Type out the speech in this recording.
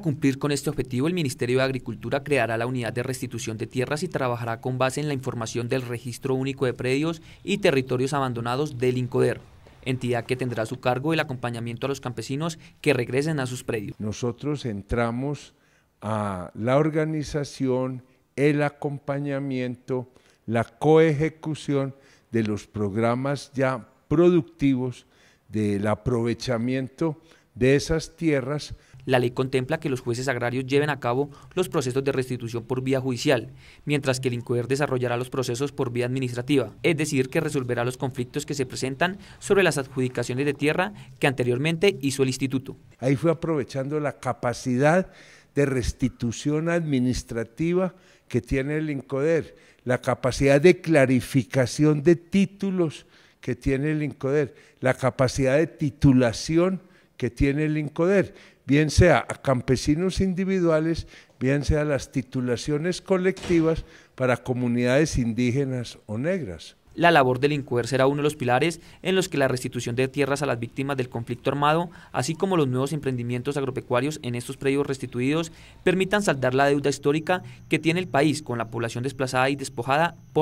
cumplir con este objetivo, el Ministerio de Agricultura creará la unidad de restitución de tierras y trabajará con base en la información del Registro Único de Predios y Territorios Abandonados del INCODER, entidad que tendrá a su cargo el acompañamiento a los campesinos que regresen a sus predios. Nosotros entramos a la organización, el acompañamiento, la coejecución de los programas ya productivos del aprovechamiento de esas tierras la ley contempla que los jueces agrarios lleven a cabo los procesos de restitución por vía judicial, mientras que el INCODER desarrollará los procesos por vía administrativa, es decir, que resolverá los conflictos que se presentan sobre las adjudicaciones de tierra que anteriormente hizo el instituto. Ahí fue aprovechando la capacidad de restitución administrativa que tiene el INCODER, la capacidad de clarificación de títulos que tiene el INCODER, la capacidad de titulación que tiene el INCODER, bien sea a campesinos individuales, bien sea las titulaciones colectivas para comunidades indígenas o negras. La labor del INCODER será uno de los pilares en los que la restitución de tierras a las víctimas del conflicto armado, así como los nuevos emprendimientos agropecuarios en estos predios restituidos, permitan saldar la deuda histórica que tiene el país con la población desplazada y despojada por